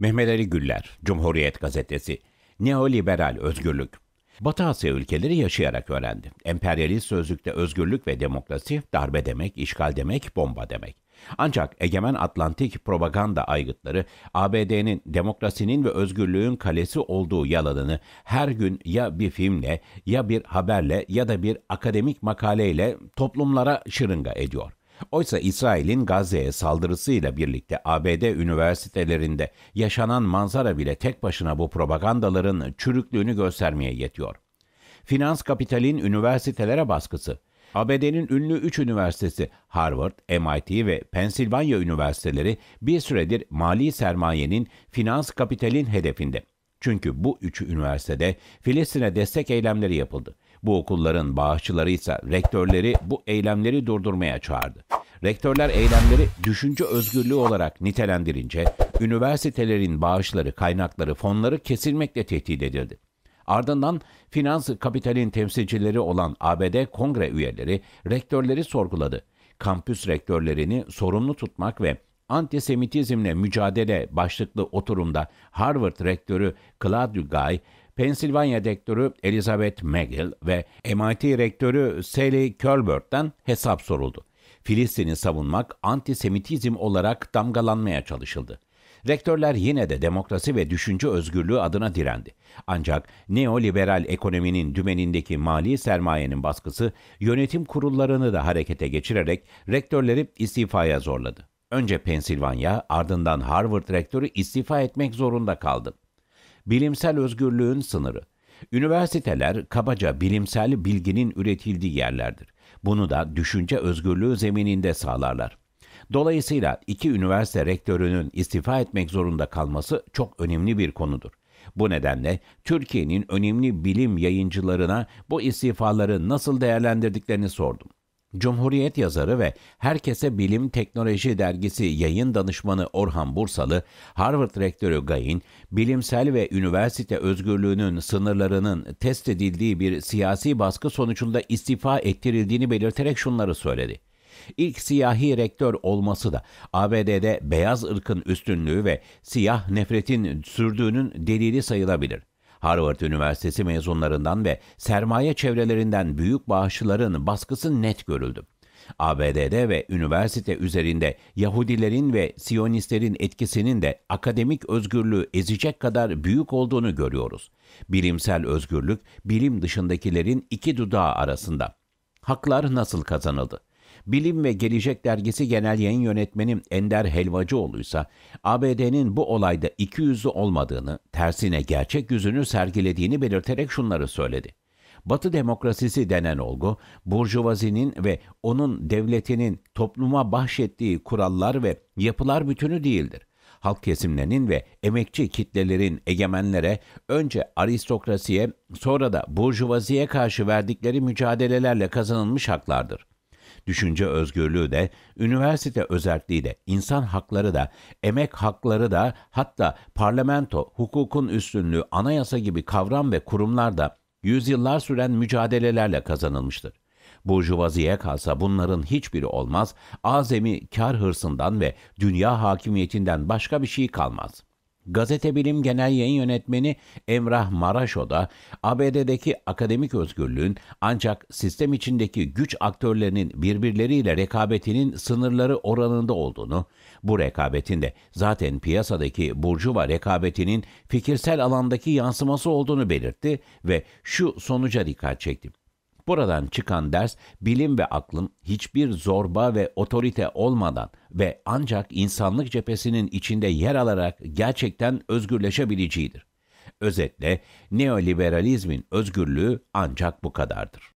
Mehmet Ali Güller, Cumhuriyet Gazetesi, Neoliberal Özgürlük. Batı Asya ülkeleri yaşayarak öğrendi. Emperyalist sözlükte özgürlük ve demokrasi darbe demek, işgal demek, bomba demek. Ancak egemen Atlantik propaganda aygıtları ABD'nin demokrasinin ve özgürlüğün kalesi olduğu yalanını her gün ya bir filmle ya bir haberle ya da bir akademik makaleyle toplumlara şırınga ediyor. Oysa İsrail'in Gazze'ye saldırısıyla birlikte ABD üniversitelerinde yaşanan manzara bile tek başına bu propagandaların çürüklüğünü göstermeye yetiyor. Finans kapitalin üniversitelere baskısı, ABD'nin ünlü 3 üniversitesi Harvard, MIT ve Pennsylvania üniversiteleri bir süredir mali sermayenin finans kapitalin hedefinde. Çünkü bu üç üniversitede Filistin'e destek eylemleri yapıldı bu okulların bağışçıları ise rektörleri bu eylemleri durdurmaya çağırdı. Rektörler eylemleri düşünce özgürlüğü olarak nitelendirince üniversitelerin bağışları, kaynakları, fonları kesilmekle tehdit edildi. Ardından finans kapitalin temsilcileri olan ABD kongre üyeleri rektörleri sorguladı. Kampüs rektörlerini sorumlu tutmak ve antisemitizmle mücadele başlıklı oturumda Harvard rektörü Claude Guy, Pensilvanya rektörü Elizabeth McGill ve MIT rektörü Sally Kölbert'ten hesap soruldu. Filistin'i savunmak antisemitizm olarak damgalanmaya çalışıldı. Rektörler yine de demokrasi ve düşünce özgürlüğü adına direndi. Ancak neoliberal ekonominin dümenindeki mali sermayenin baskısı yönetim kurullarını da harekete geçirerek rektörleri istifaya zorladı. Önce Pensilvanya, ardından Harvard rektörü istifa etmek zorunda kaldı bilimsel özgürlüğün sınırı. Üniversiteler kabaca bilimsel bilginin üretildiği yerlerdir. Bunu da düşünce özgürlüğü zemininde sağlarlar. Dolayısıyla iki üniversite rektörünün istifa etmek zorunda kalması çok önemli bir konudur. Bu nedenle Türkiye'nin önemli bilim yayıncılarına bu istifaları nasıl değerlendirdiklerini sordum. Cumhuriyet yazarı ve Herkese Bilim Teknoloji dergisi yayın danışmanı Orhan Bursalı, Harvard rektörü Gayin, bilimsel ve üniversite özgürlüğünün sınırlarının test edildiği bir siyasi baskı sonucunda istifa ettirildiğini belirterek şunları söyledi. İlk siyahi rektör olması da ABD'de beyaz ırkın üstünlüğü ve siyah nefretin sürdüğünün delili sayılabilir.'' Harvard Üniversitesi mezunlarından ve sermaye çevrelerinden büyük bağışçıların baskısı net görüldü. ABD'de ve üniversite üzerinde Yahudilerin ve Siyonistlerin etkisinin de akademik özgürlüğü ezecek kadar büyük olduğunu görüyoruz. Bilimsel özgürlük, bilim dışındakilerin iki dudağı arasında. Haklar nasıl kazanıldı? Bilim ve Gelecek Dergisi Genel Yayın Yönetmeni Ender Helvacıoğlu ise ABD'nin bu olayda iki yüzlü olmadığını, tersine gerçek yüzünü sergilediğini belirterek şunları söyledi. Batı demokrasisi denen olgu, burjuvazinin ve onun devletinin topluma bahşettiği kurallar ve yapılar bütünü değildir. Halk kesimlerinin ve emekçi kitlelerin egemenlere önce aristokrasiye sonra da burjuvaziye karşı verdikleri mücadelelerle kazanılmış haklardır. Düşünce özgürlüğü de, üniversite özelliği de, insan hakları da, emek hakları da, hatta parlamento, hukukun üstünlüğü, anayasa gibi kavram ve kurumlar da yüzyıllar süren mücadelelerle kazanılmıştır. Burjuvaziye kalsa bunların hiçbiri olmaz, azemi kar hırsından ve dünya hakimiyetinden başka bir şey kalmaz. Gazete Bilim Genel Yayın Yönetmeni Emrah Maraşo da ABD'deki akademik özgürlüğün ancak sistem içindeki güç aktörlerinin birbirleriyle rekabetinin sınırları oranında olduğunu, bu rekabetin de zaten piyasadaki burjuva rekabetinin fikirsel alandaki yansıması olduğunu belirtti ve şu sonuca dikkat çekti. Buradan çıkan ders bilim ve aklın hiçbir zorba ve otorite olmadan ve ancak insanlık cephesinin içinde yer alarak gerçekten özgürleşebileceğidir. Özetle neoliberalizmin özgürlüğü ancak bu kadardır.